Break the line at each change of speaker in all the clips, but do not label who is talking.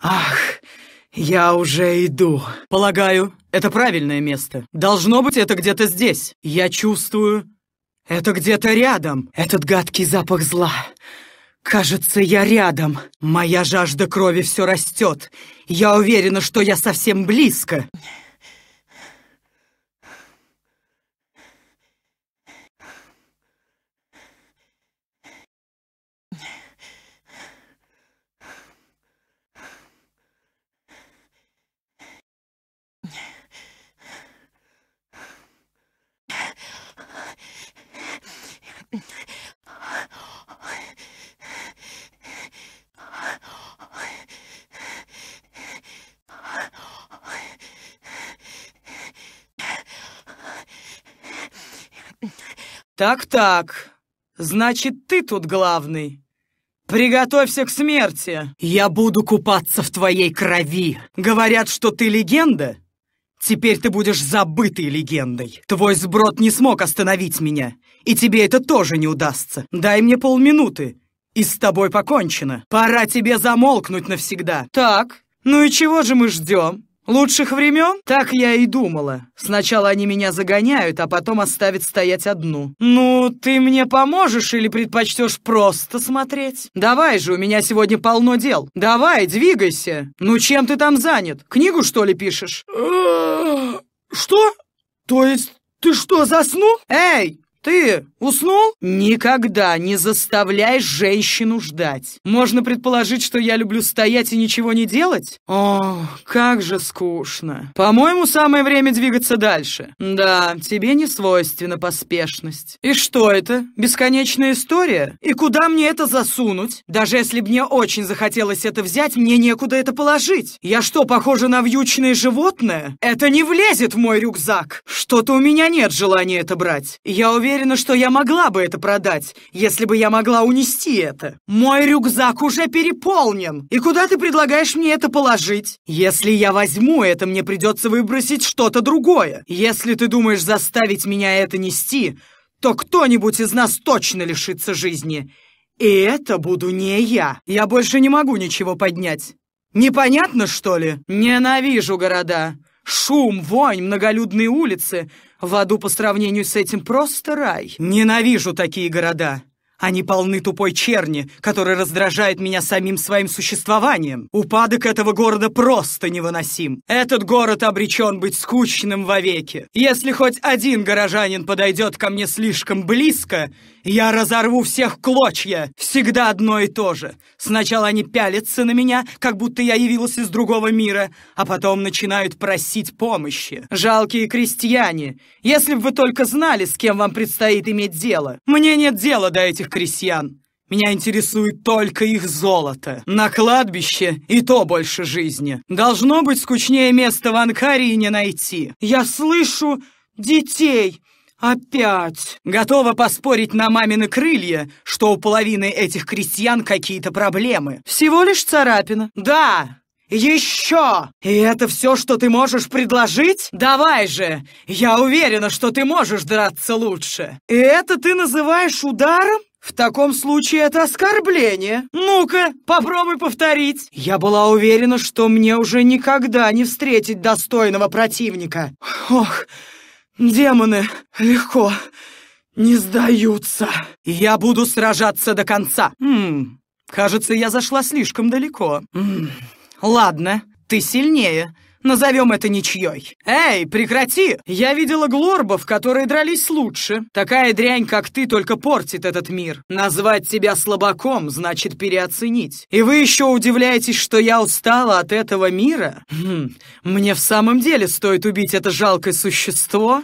«Ах, я уже иду. Полагаю, это правильное место. Должно быть, это где-то здесь. Я чувствую, это где-то рядом. Этот гадкий запах зла. Кажется, я рядом. Моя жажда крови все растет. Я уверена, что я совсем близко». «Так-так, значит, ты тут главный. Приготовься к смерти. Я буду купаться в твоей крови. Говорят, что ты легенда. Теперь ты будешь забытой легендой. Твой сброд не смог остановить меня, и тебе это тоже не удастся. Дай мне полминуты, и с тобой покончено. Пора тебе замолкнуть навсегда. Так, ну и чего же мы ждем? «Лучших времен?» «Так я и думала. Сначала они меня загоняют, а потом оставят стоять одну». «Ну, ты мне поможешь или предпочтешь просто смотреть?» «Давай же, у меня сегодня полно дел. Давай, двигайся. Ну, чем ты там занят? Книгу, что ли, пишешь?» э, «Что? То есть ты что, заснул?» «Эй, ты уснул? Никогда не заставляй женщину ждать. Можно предположить, что я люблю стоять и ничего не делать? О, как же скучно. По-моему, самое время двигаться дальше. Да, тебе не свойственна поспешность. И что это? Бесконечная история? И куда мне это засунуть? Даже если б мне очень захотелось это взять, мне некуда это положить. Я что, похожа на вьючное животное? Это не влезет в мой рюкзак. Что-то у меня нет желания это брать. Я уверен, уверена, что я могла бы это продать, если бы я могла унести это. Мой рюкзак уже переполнен. И куда ты предлагаешь мне это положить? Если я возьму это, мне придется выбросить что-то другое. Если ты думаешь заставить меня это нести, то кто-нибудь из нас точно лишится жизни. И это буду не я. Я больше не могу ничего поднять. Непонятно, что ли? Ненавижу города. Шум, вонь, многолюдные улицы — в аду по сравнению с этим просто рай. Ненавижу такие города. Они полны тупой черни, который раздражает меня самим своим существованием. Упадок этого города просто невыносим. Этот город обречен быть скучным вовеки. Если хоть один горожанин подойдет ко мне слишком близко, я разорву всех клочья! Всегда одно и то же. Сначала они пялятся на меня, как будто я явилась из другого мира, а потом начинают просить помощи. Жалкие крестьяне! Если бы вы только знали, с кем вам предстоит иметь дело. Мне нет дела до этих крестьян. Меня интересует только их золото. На кладбище и то больше жизни. Должно быть, скучнее места в Анкаре не найти. Я слышу детей. «Опять! Готова поспорить на мамины крылья, что у половины этих крестьян какие-то проблемы. Всего лишь царапина». «Да! Еще! И это все, что ты можешь предложить? Давай же! Я уверена, что ты можешь драться лучше!» «И это ты называешь ударом?» «В таком случае это оскорбление. Ну-ка, попробуй повторить». Я была уверена, что мне уже никогда не встретить достойного противника. Ох, Демоны легко не сдаются. Я буду сражаться до конца. М -м, кажется, я зашла слишком далеко. М -м, ладно, ты сильнее. Назовем это ничьей. Эй, прекрати! Я видела глорбов, которые дрались лучше. Такая дрянь, как ты, только портит этот мир. Назвать тебя слабаком значит переоценить. И вы еще удивляетесь, что я устала от этого мира? Хм, мне в самом деле стоит убить это жалкое существо?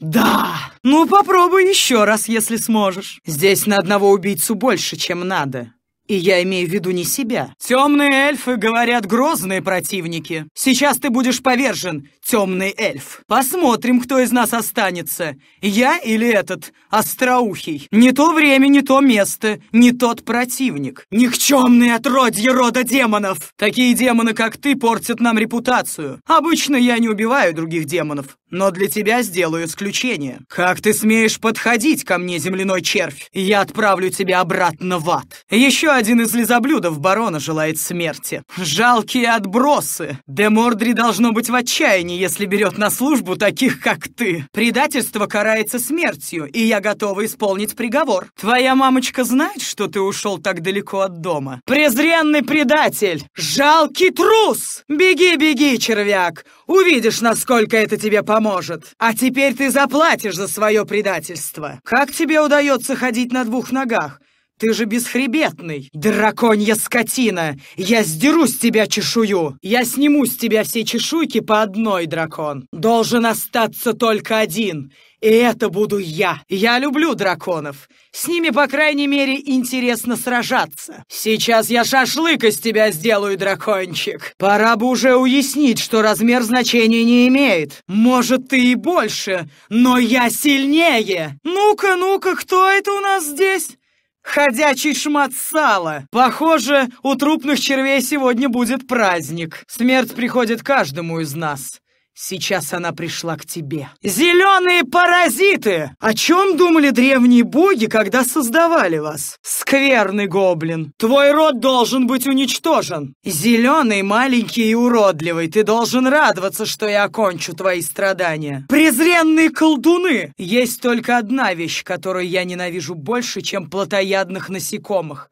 «Да! Ну, попробуй еще раз, если сможешь. Здесь на одного убийцу больше, чем надо». И я имею в виду не себя. Темные эльфы, говорят, грозные противники. Сейчас ты будешь повержен темный эльф. Посмотрим, кто из нас останется. Я или этот, остроухий. Не то время, не то место, не тот противник. Никчемные отродье рода демонов! Такие демоны, как ты, портят нам репутацию. Обычно я не убиваю других демонов, но для тебя сделаю исключение. Как ты смеешь подходить ко мне, земляной червь? Я отправлю тебя обратно в ад. Еще один из лизоблюдов барона желает смерти. Жалкие отбросы. Демордри должно быть в отчаянии, Германии, если берет на службу таких, как ты. Предательство карается смертью, и я готова исполнить приговор. Твоя мамочка знает, что ты ушел так далеко от дома? Презренный предатель! Жалкий трус! Беги, беги, червяк! Увидишь, насколько это тебе поможет. А теперь ты заплатишь за свое предательство. Как тебе удается ходить на двух ногах? Ты же бесхребетный! Драконья скотина! Я сдеру с тебя чешую! Я сниму с тебя все чешуйки по одной, дракон! Должен остаться только один!» И это буду я. Я люблю драконов. С ними, по крайней мере, интересно сражаться. Сейчас я шашлык из тебя сделаю, дракончик. Пора бы уже уяснить, что размер значения не имеет. Может, ты и больше, но я сильнее. Ну-ка, ну-ка, кто это у нас здесь? Ходячий шмат сала! Похоже, у трупных червей сегодня будет праздник. Смерть приходит каждому из нас. Сейчас она пришла к тебе. Зеленые паразиты! О чем думали древние боги, когда создавали вас? Скверный гоблин! Твой род должен быть уничтожен! Зеленый, маленький и уродливый, ты должен радоваться, что я окончу твои страдания. Презренные колдуны! Есть только одна вещь, которую я ненавижу больше, чем плотоядных насекомых.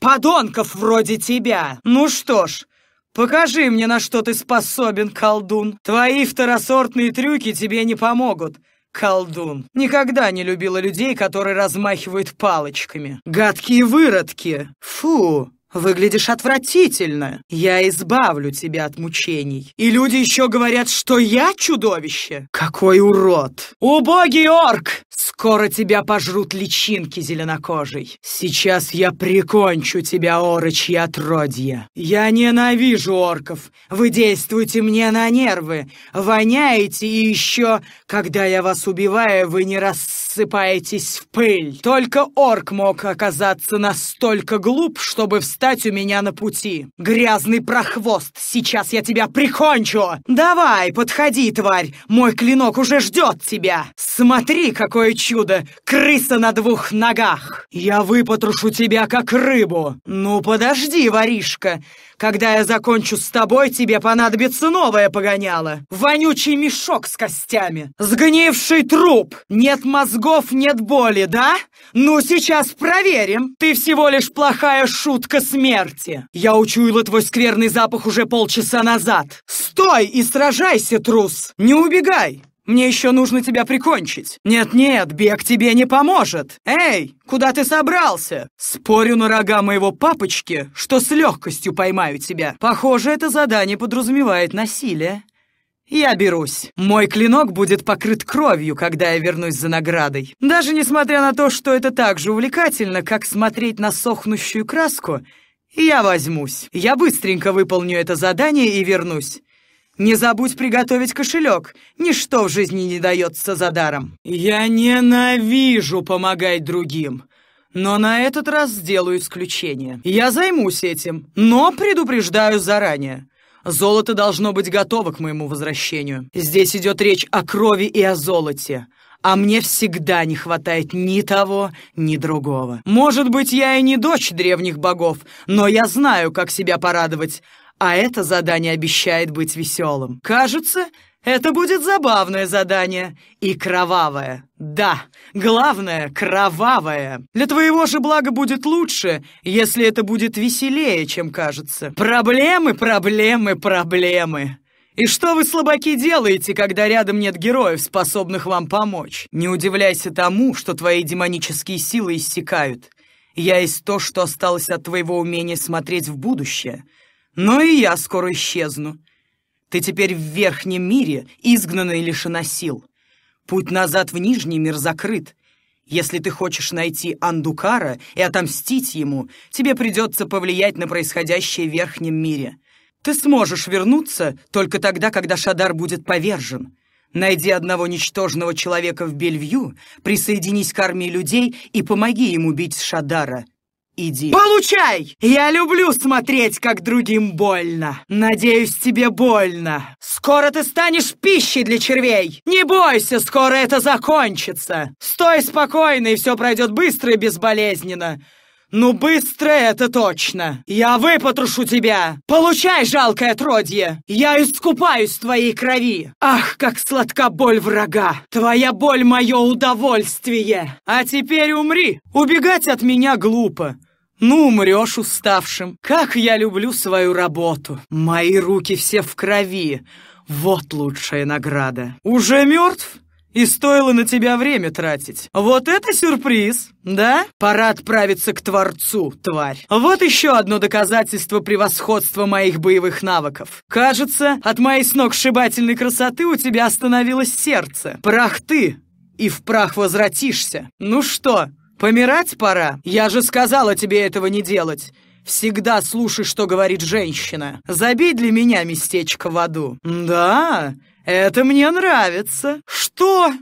Подонков вроде тебя! Ну что ж, Покажи мне, на что ты способен, колдун. Твои второсортные трюки тебе не помогут. Колдун. Никогда не любила людей, которые размахивают палочками. Гадкие выродки. Фу. Выглядишь отвратительно. Я избавлю тебя от мучений. И люди еще говорят, что я чудовище. Какой урод! Убогий орк! Скоро тебя пожрут личинки зеленокожей. Сейчас я прикончу тебя, орочья отродье. Я ненавижу орков. Вы действуете мне на нервы. Воняете и еще, когда я вас убиваю, вы не рассказываете рассыпаетесь в пыль. Только орк мог оказаться настолько глуп, чтобы встать у меня на пути. Грязный прохвост, сейчас я тебя прикончу! Давай, подходи, тварь, мой клинок уже ждет тебя! Смотри, какое чудо! Крыса на двух ногах! Я выпотрошу тебя, как рыбу! Ну, подожди, воришка!» Когда я закончу с тобой, тебе понадобится новое погоняло. Вонючий мешок с костями. Сгнивший труп. Нет мозгов, нет боли, да? Ну, сейчас проверим. Ты всего лишь плохая шутка смерти. Я учуяла твой скверный запах уже полчаса назад. Стой и сражайся, трус. Не убегай. Мне еще нужно тебя прикончить. Нет-нет, бег тебе не поможет. Эй, куда ты собрался? Спорю на рога моего папочки, что с легкостью поймаю тебя. Похоже, это задание подразумевает насилие. Я берусь. Мой клинок будет покрыт кровью, когда я вернусь за наградой. Даже несмотря на то, что это так же увлекательно, как смотреть на сохнущую краску, я возьмусь. Я быстренько выполню это задание и вернусь. Не забудь приготовить кошелек. Ничто в жизни не дается за даром. Я ненавижу помогать другим. Но на этот раз сделаю исключение. Я займусь этим, но предупреждаю заранее. Золото должно быть готово к моему возвращению. Здесь идет речь о крови и о золоте. А мне всегда не хватает ни того, ни другого. Может быть, я и не дочь древних богов, но я знаю, как себя порадовать. А это задание обещает быть веселым. Кажется, это будет забавное задание. И кровавое. Да, главное, кровавое. Для твоего же блага будет лучше, если это будет веселее, чем кажется. Проблемы, проблемы, проблемы. И что вы, слабаки, делаете, когда рядом нет героев, способных вам помочь? Не удивляйся тому, что твои демонические силы иссякают. Я из то, что осталось от твоего умения смотреть в будущее — но ну и я скоро исчезну. Ты теперь в верхнем мире, изгнанный и лишена сил. Путь назад в нижний мир закрыт. Если ты хочешь найти Андукара и отомстить ему, тебе придется повлиять на происходящее в верхнем мире. Ты сможешь вернуться только тогда, когда Шадар будет повержен. Найди одного ничтожного человека в Бельвью, присоединись к армии людей и помоги ему убить Шадара. Иди. Получай! Я люблю смотреть, как другим больно. Надеюсь, тебе больно. Скоро ты станешь пищей для червей. Не бойся, скоро это закончится. Стой спокойно, и все пройдет быстро и безболезненно. «Ну быстро это точно! Я выпотрошу тебя! Получай, жалкое отродье! Я искупаюсь твоей крови! Ах, как сладка боль врага! Твоя боль — мое удовольствие! А теперь умри! Убегать от меня глупо!» Ну, умрешь уставшим. Как я люблю свою работу. Мои руки все в крови. Вот лучшая награда. Уже мертв? И стоило на тебя время тратить. Вот это сюрприз, да? Пора отправиться к Творцу, тварь. Вот еще одно доказательство превосходства моих боевых навыков. Кажется, от моей сногсшибательной красоты у тебя остановилось сердце. Прах ты, и в прах возвратишься. Ну что, помирать пора? Я же сказала тебе этого не делать. Всегда слушай, что говорит женщина. Забей для меня местечко в аду. Да, это мне нравится. Что?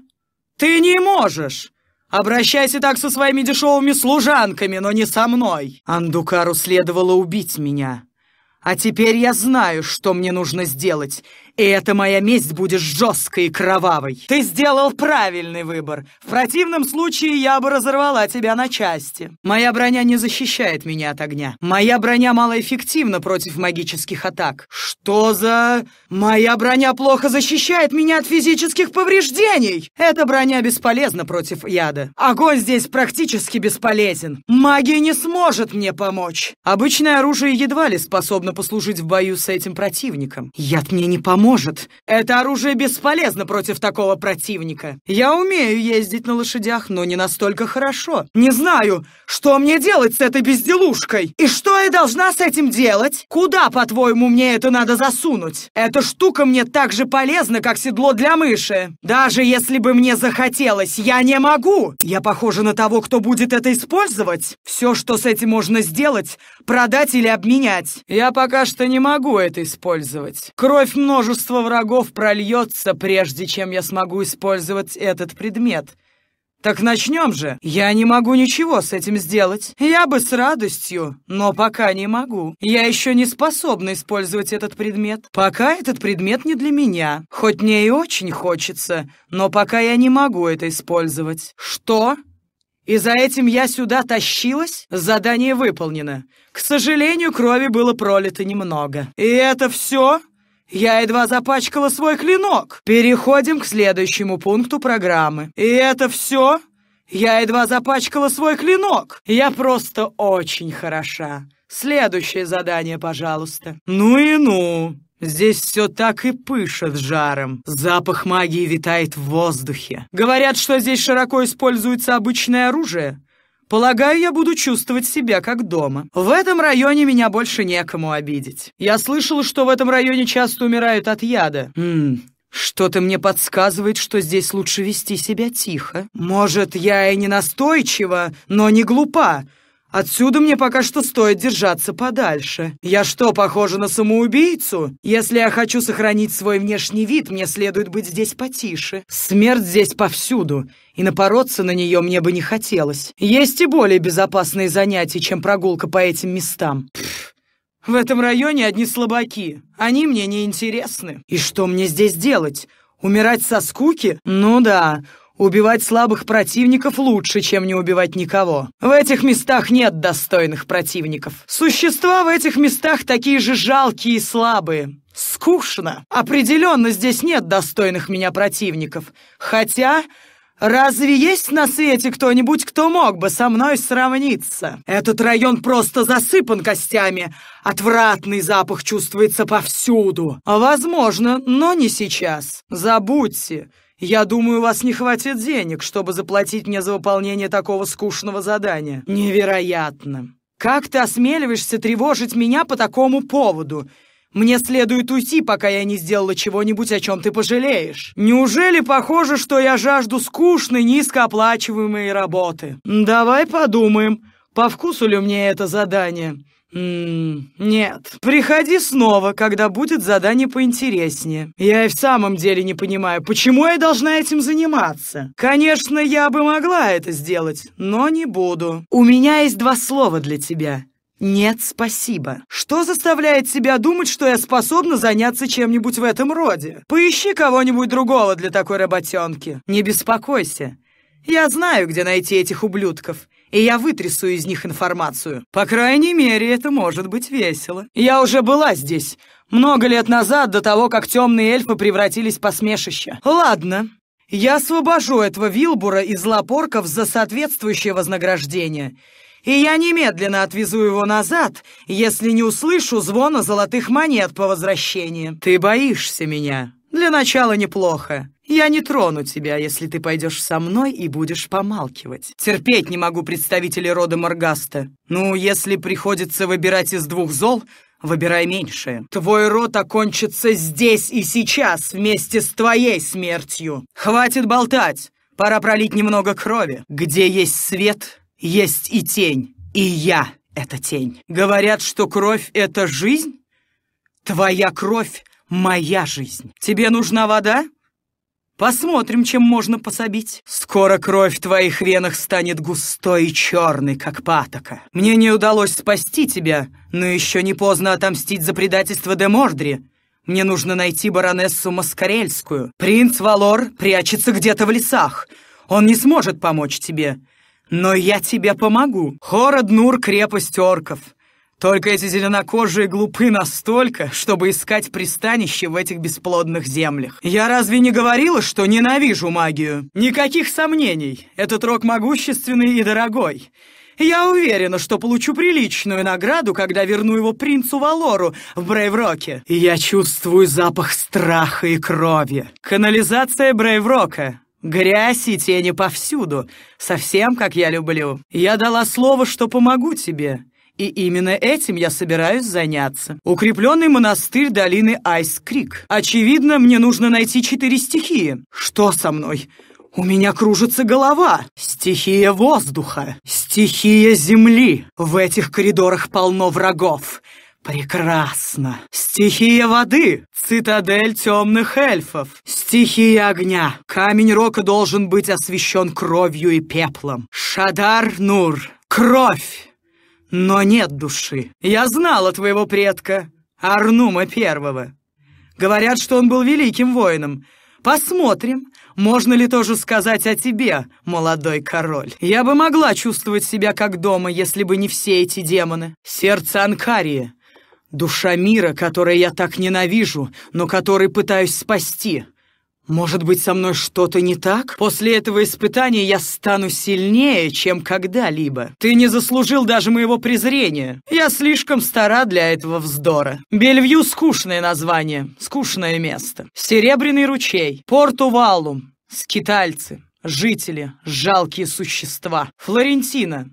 Ты не можешь. Обращайся так со своими дешевыми служанками, но не со мной. Андукару следовало убить меня. А теперь я знаю, что мне нужно сделать. И эта моя месть будет жесткой и кровавой. Ты сделал правильный выбор. В противном случае я бы разорвала тебя на части. Моя броня не защищает меня от огня. Моя броня малоэффективна против магических атак. Что за... Моя броня плохо защищает меня от физических повреждений. Эта броня бесполезна против яда. Огонь здесь практически бесполезен. Магия не сможет мне помочь. Обычное оружие едва ли способно послужить в бою с этим противником. Яд мне не поможет может! Это оружие бесполезно против такого противника! Я умею ездить на лошадях, но не настолько хорошо. Не знаю, что мне делать с этой безделушкой! И что я должна с этим делать? Куда, по-твоему, мне это надо засунуть? Эта штука мне так же полезна, как седло для мыши. Даже если бы мне захотелось, я не могу! Я похожа на того, кто будет это использовать. Все, что с этим можно сделать, продать или обменять. Я пока что не могу это использовать. Кровь множества Чувство врагов прольется, прежде чем я смогу использовать этот предмет. Так начнем же. Я не могу ничего с этим сделать. Я бы с радостью, но пока не могу. Я еще не способна использовать этот предмет. Пока этот предмет не для меня. Хоть мне и очень хочется, но пока я не могу это использовать. Что? И за этим я сюда тащилась? Задание выполнено. К сожалению, крови было пролито немного. И это все? Я едва запачкала свой клинок. Переходим к следующему пункту программы. И это все? Я едва запачкала свой клинок. Я просто очень хороша. Следующее задание, пожалуйста. Ну и ну. Здесь все так и пышет жаром. Запах магии витает в воздухе. Говорят, что здесь широко используется обычное оружие. Полагаю, я буду чувствовать себя как дома. В этом районе меня больше некому обидеть. Я слышала, что в этом районе часто умирают от яда. Хм, что-то мне подсказывает, что здесь лучше вести себя тихо. Может, я и не настойчива, но не глупа. Отсюда мне пока что стоит держаться подальше. Я что, похожа на самоубийцу? Если я хочу сохранить свой внешний вид, мне следует быть здесь потише. Смерть здесь повсюду, и напороться на нее мне бы не хотелось. Есть и более безопасные занятия, чем прогулка по этим местам. В этом районе одни слабаки. Они мне не интересны. И что мне здесь делать? Умирать со скуки? Ну да, Убивать слабых противников лучше, чем не убивать никого. В этих местах нет достойных противников. Существа в этих местах такие же жалкие и слабые. Скучно. Определенно здесь нет достойных меня противников. Хотя... Разве есть на свете кто-нибудь, кто мог бы со мной сравниться? Этот район просто засыпан костями. Отвратный запах чувствуется повсюду. Возможно, но не сейчас. Забудьте. Я думаю, у вас не хватит денег, чтобы заплатить мне за выполнение такого скучного задания. Невероятно. Как ты осмеливаешься тревожить меня по такому поводу? Мне следует уйти, пока я не сделала чего-нибудь, о чем ты пожалеешь. Неужели похоже, что я жажду скучной, низкооплачиваемой работы? Давай подумаем, по вкусу ли мне это задание нет, приходи снова, когда будет задание поинтереснее. Я и в самом деле не понимаю, почему я должна этим заниматься. Конечно, я бы могла это сделать, но не буду. У меня есть два слова для тебя. «Нет, спасибо. Что заставляет тебя думать, что я способна заняться чем-нибудь в этом роде? Поищи кого-нибудь другого для такой работенки. Не беспокойся. Я знаю, где найти этих ублюдков и я вытрясу из них информацию. По крайней мере, это может быть весело. Я уже была здесь, много лет назад, до того, как темные эльфы превратились в посмешище. Ладно, я освобожу этого Вилбура из лапорков за соответствующее вознаграждение. И я немедленно отвезу его назад, если не услышу звона золотых монет по возвращении. Ты боишься меня, для начала неплохо. Я не трону тебя, если ты пойдешь со мной и будешь помалкивать. Терпеть не могу представителей рода Маргаста. Ну, если приходится выбирать из двух зол, выбирай меньшее. Твой род окончится здесь и сейчас, вместе с твоей смертью. Хватит болтать, пора пролить немного крови. Где есть свет, есть и тень. И я — это тень. Говорят, что кровь — это жизнь? Твоя кровь моя жизнь. Тебе нужна вода? Посмотрим, чем можно пособить. Скоро кровь в твоих венах станет густой и черной, как патока. Мне не удалось спасти тебя, но еще не поздно отомстить за предательство де Мордри. Мне нужно найти баронессу Маскарельскую. Принц Валор прячется где-то в лесах. Он не сможет помочь тебе. Но я тебе помогу. Хород Нур — крепость орков. Только эти зеленокожие глупы настолько, чтобы искать пристанище в этих бесплодных землях. Я разве не говорила, что ненавижу магию? Никаких сомнений, этот рок могущественный и дорогой. Я уверена, что получу приличную награду, когда верну его принцу Валору в Брейвроке. Я чувствую запах страха и крови. Канализация Брейврока. Грязь и тени повсюду. Совсем как я люблю. Я дала слово, что помогу тебе. И именно этим я собираюсь заняться. Укрепленный монастырь долины Айс-Крик. Очевидно, мне нужно найти четыре стихии. Что со мной? У меня кружится голова. Стихия воздуха, стихия земли. В этих коридорах полно врагов. Прекрасно. Стихия воды. Цитадель темных эльфов. Стихия огня. Камень Рока должен быть освещен кровью и пеплом. Шадар-Нур. Кровь. Но нет души. Я знала твоего предка, Арнума Первого. Говорят, что он был великим воином. Посмотрим, можно ли тоже сказать о тебе, молодой король. Я бы могла чувствовать себя как дома, если бы не все эти демоны. Сердце Анкарии, душа мира, которое я так ненавижу, но который пытаюсь спасти — может быть, со мной что-то не так? После этого испытания я стану сильнее, чем когда-либо. Ты не заслужил даже моего презрения. Я слишком стара для этого вздора. Бельвью — скучное название, скучное место. Серебряный ручей, Порту-Валум, скитальцы, жители, жалкие существа. Флорентина,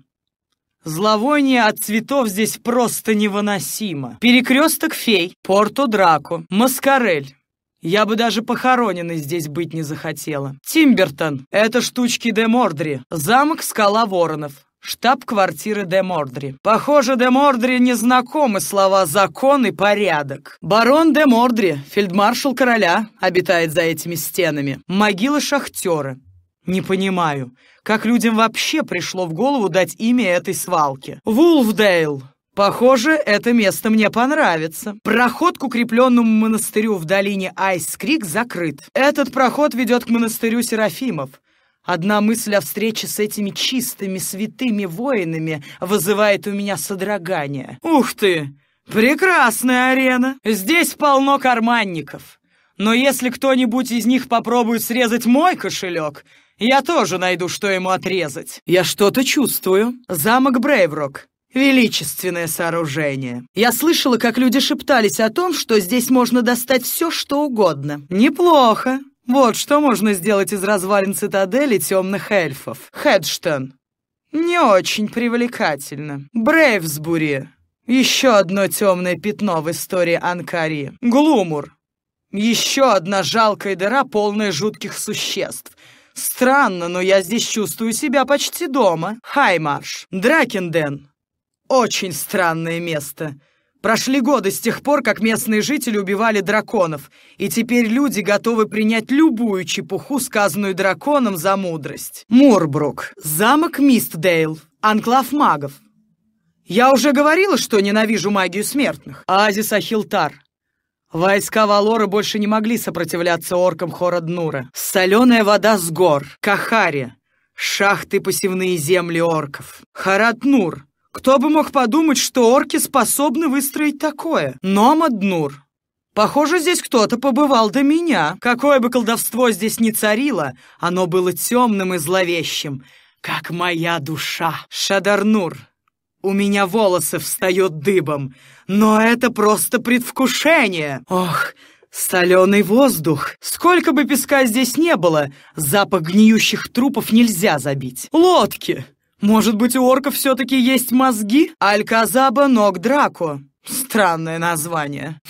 Зловоние от цветов здесь просто невыносимо. Перекресток фей, Порто Драко, Маскарель, я бы даже похороненной здесь быть не захотела. Тимбертон. Это штучки де Мордри. Замок Скала Воронов. Штаб-квартиры де Мордри. Похоже, де Мордри не знакомы слова «закон» и «порядок». Барон де Мордри, фельдмаршал короля, обитает за этими стенами. Могила шахтера. Не понимаю, как людям вообще пришло в голову дать имя этой свалке. Вулфдейл. Похоже, это место мне понравится. Проход к укрепленному монастырю в долине Айс-Крик закрыт. Этот проход ведет к монастырю Серафимов. Одна мысль о встрече с этими чистыми святыми воинами вызывает у меня содрогание. Ух ты! Прекрасная арена! Здесь полно карманников. Но если кто-нибудь из них попробует срезать мой кошелек, я тоже найду, что ему отрезать. Я что-то чувствую. Замок Брейврок. Величественное сооружение. Я слышала, как люди шептались о том, что здесь можно достать все, что угодно. Неплохо. Вот что можно сделать из развалин цитадели темных эльфов. Хедштон. Не очень привлекательно. Брейвсбури. Еще одно темное пятно в истории Анкари. Глумур. Еще одна жалкая дыра, полная жутких существ. Странно, но я здесь чувствую себя почти дома. Хаймарш. Дракенден. Очень странное место. Прошли годы с тех пор, как местные жители убивали драконов, и теперь люди готовы принять любую чепуху, сказанную драконом, за мудрость. Мурбрук. Замок Мистдейл. Анклав магов. Я уже говорила, что ненавижу магию смертных. Оазис Ахилтар. Войска Валора больше не могли сопротивляться оркам Хороднура. Соленая вода с гор. Кахари. Шахты посевные земли орков. Харатнур. Кто бы мог подумать, что орки способны выстроить такое? Номаднур. Похоже, здесь кто-то побывал до меня. Какое бы колдовство здесь ни царило, оно было темным и зловещим, как моя душа. Шадарнур, у меня волосы встают дыбом, но это просто предвкушение. Ох, соленый воздух. Сколько бы песка здесь не было, запах гниющих трупов нельзя забить. Лодки! Может быть, у орков все-таки есть мозги? Альказаба, Ног Драко. Странное название.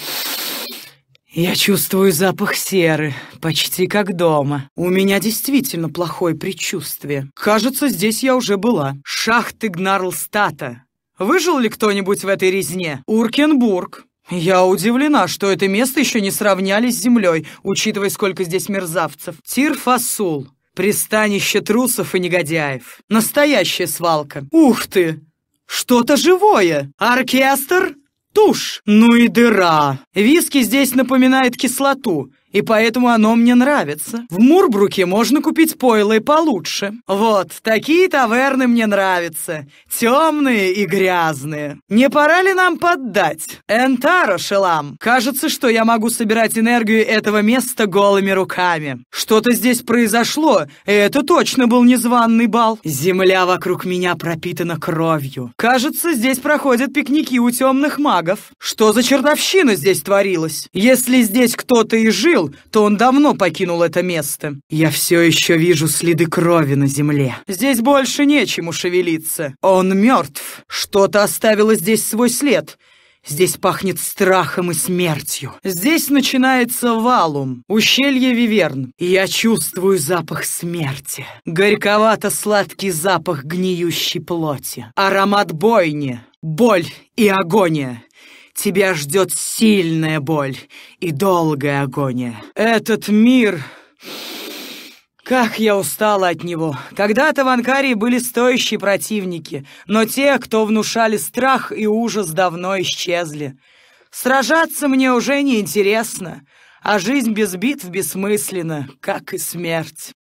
Я чувствую запах серы, почти как дома. У меня действительно плохое предчувствие. Кажется, здесь я уже была. Шахты Гнарлстата. Выжил ли кто-нибудь в этой резне? Уркенбург. Я удивлена, что это место еще не сравняли с землей, учитывая, сколько здесь мерзавцев. Тирфасул. Пристанище трусов и негодяев. Настоящая свалка. Ух ты! Что-то живое! Оркестр? Тушь! Ну и дыра! Виски здесь напоминает кислоту и поэтому оно мне нравится. В Мурбруке можно купить пойло и получше. Вот, такие таверны мне нравятся. Темные и грязные. Не пора ли нам поддать? Энтаро Шелам, кажется, что я могу собирать энергию этого места голыми руками. Что-то здесь произошло, и это точно был незваный бал. Земля вокруг меня пропитана кровью. Кажется, здесь проходят пикники у темных магов. Что за чертовщина здесь творилась? Если здесь кто-то и жил, верил, то он давно покинул это место. Я все еще вижу следы крови на земле. Здесь больше нечему шевелиться. Он мертв. Что-то оставило здесь свой след. Здесь пахнет страхом и смертью. Здесь начинается валум, ущелье Виверн. я чувствую запах смерти. Горьковато-сладкий запах гниющей плоти. Аромат бойни, боль и агония. Тебя ждет сильная боль и долгая агония. Этот мир... Как я устала от него. Когда-то в Анкарии были стоящие противники, но те, кто внушали страх и ужас, давно исчезли. Сражаться мне уже не интересно, а жизнь без битв бессмысленна, как и смерть.